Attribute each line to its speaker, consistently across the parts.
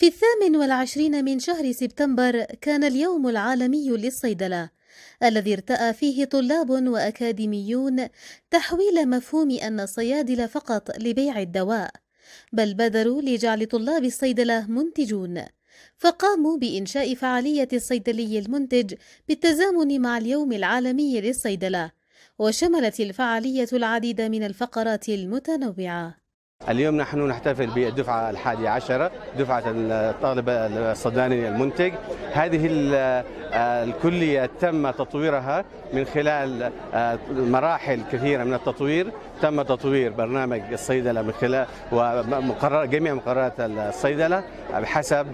Speaker 1: في الثامن والعشرين من شهر سبتمبر كان اليوم العالمي للصيدلة الذي ارتأى فيه طلاب وأكاديميون تحويل مفهوم أن الصيادلة فقط لبيع الدواء بل بذروا لجعل طلاب الصيدلة منتجون فقاموا بإنشاء فعالية الصيدلي المنتج بالتزامن مع اليوم العالمي للصيدلة وشملت الفعالية العديد من الفقرات المتنوعة
Speaker 2: اليوم نحن نحتفل بالدفعة الحادية عشرة دفعة الطالب السوداني المنتج هذه الكلية تم تطويرها من خلال آه، مراحل كثيرة من التطوير تم تطوير برنامج الصيدلة من خلال ومقرر جميع مقررات الصيدلة بحسب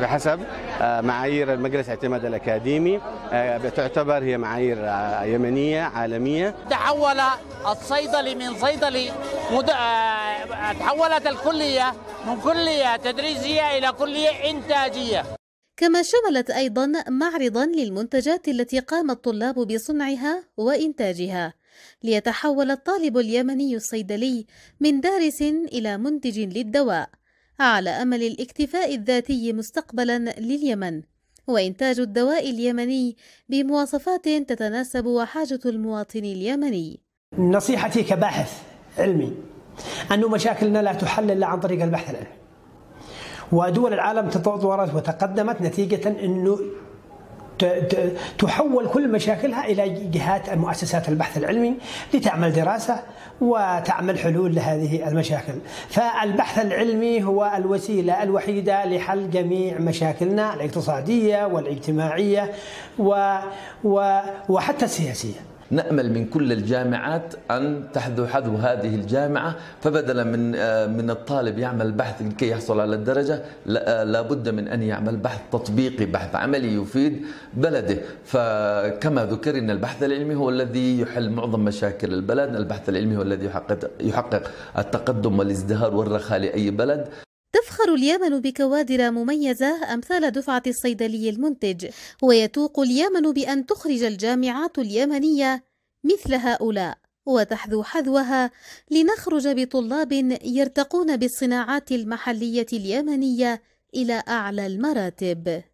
Speaker 2: بحسب آه، معايير المجلس الاعتماد الأكاديمي آه، تعتبر هي معايير يمنية عالمية تحول الصيدلي من صيدلي مد... تحولت الكلية من كلية تدريسية إلى كلية إنتاجية
Speaker 1: كما شملت أيضا معرضا للمنتجات التي قام الطلاب بصنعها وإنتاجها ليتحول الطالب اليمني الصيدلي من دارس إلى منتج للدواء على أمل الاكتفاء الذاتي مستقبلا لليمن وإنتاج الدواء اليمني بمواصفات تتناسب وحاجة المواطن اليمني
Speaker 3: نصيحتي كباحث علمي أن مشاكلنا لا تحل إلا عن طريق البحث العلمي ودول العالم تطورت وتقدمت نتيجة أنه تحول كل مشاكلها الى جهات مؤسسات البحث العلمي لتعمل دراسه وتعمل حلول لهذه المشاكل. فالبحث العلمي هو الوسيله الوحيده لحل جميع مشاكلنا الاقتصاديه والاجتماعيه و... و...
Speaker 4: وحتى السياسيه. نأمل من كل الجامعات أن تحذو حذو هذه الجامعة فبدلا من آه، من الطالب يعمل بحث لكي يحصل على الدرجة آه، لابد من أن يعمل بحث تطبيقي بحث عملي يفيد بلده فكما ذكر أن البحث العلمي هو الذي يحل معظم مشاكل البلد البحث العلمي هو الذي يحقق التقدم والازدهار والرخاء لأي بلد
Speaker 1: تتفاخر اليمن بكوادر مميزة أمثال دفعة الصيدلي المنتج ويتوق اليمن بأن تخرج الجامعات اليمنية مثل هؤلاء وتحذو حذوها لنخرج بطلاب يرتقون بالصناعات المحلية اليمنية إلى أعلى المراتب